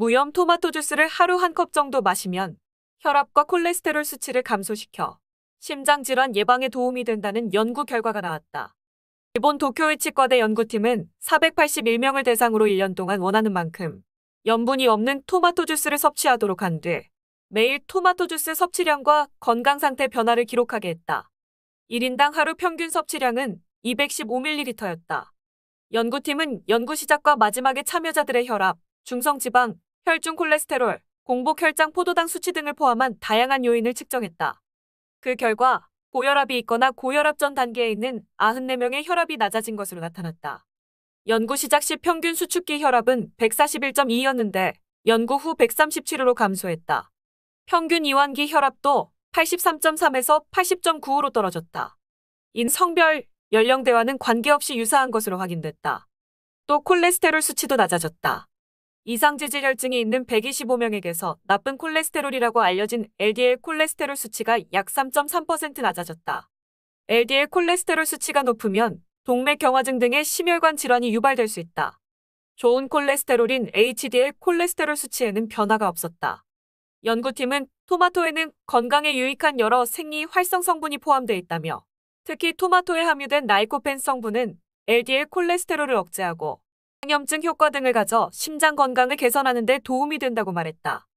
무염 토마토 주스를 하루 한 컵 정도 마시면 혈압과 콜레스테롤 수치를 감소시켜 심장질환 예방에 도움이 된다는 연구 결과가 나왔다. 일본 도쿄의 치과대 연구팀은 481명을 대상으로 1년 동안 원하는 만큼 염분이 없는 토마토 주스를 섭취하도록 한 뒤 매일 토마토 주스 섭취량과 건강 상태 변화를 기록하게 했다. 1인당 하루 평균 섭취량은 215ml였다. 연구팀은 연구 시작과 마지막에 참여자들의 혈압, 중성지방, 혈중 콜레스테롤, 공복 혈장 포도당 수치 등을 포함한 다양한 요인을 측정했다. 그 결과 고혈압이 있거나 고혈압 전 단계에 있는 94명의 혈압이 낮아진 것으로 나타났다. 연구 시작 시 평균 수축기 혈압은 141.2였는데 연구 후 137으로 감소했다. 평균 이완기 혈압도 83.3에서 80.9로 떨어졌다. 인 성별, 연령대와는 관계없이 유사한 것으로 확인됐다. 또 콜레스테롤 수치도 낮아졌다. 이상지질 혈증이 있는 125명에게서 나쁜 콜레스테롤이라고 알려진 LDL 콜레스테롤 수치가 약 3.3% 낮아졌다. LDL 콜레스테롤 수치가 높으면 동맥경화증 등의 심혈관 질환이 유발될 수 있다. 좋은 콜레스테롤인 HDL 콜레스테롤 수치에는 변화가 없었다. 연구팀은 토마토에는 건강에 유익한 여러 생리 활성 성분이 포함되어 있다며 특히 토마토에 함유된 나이코펜 성분은 LDL 콜레스테롤을 억제하고 항염증 효과 등을 가져 심장 건강을 개선하는 데 도움이 된다고 말했다.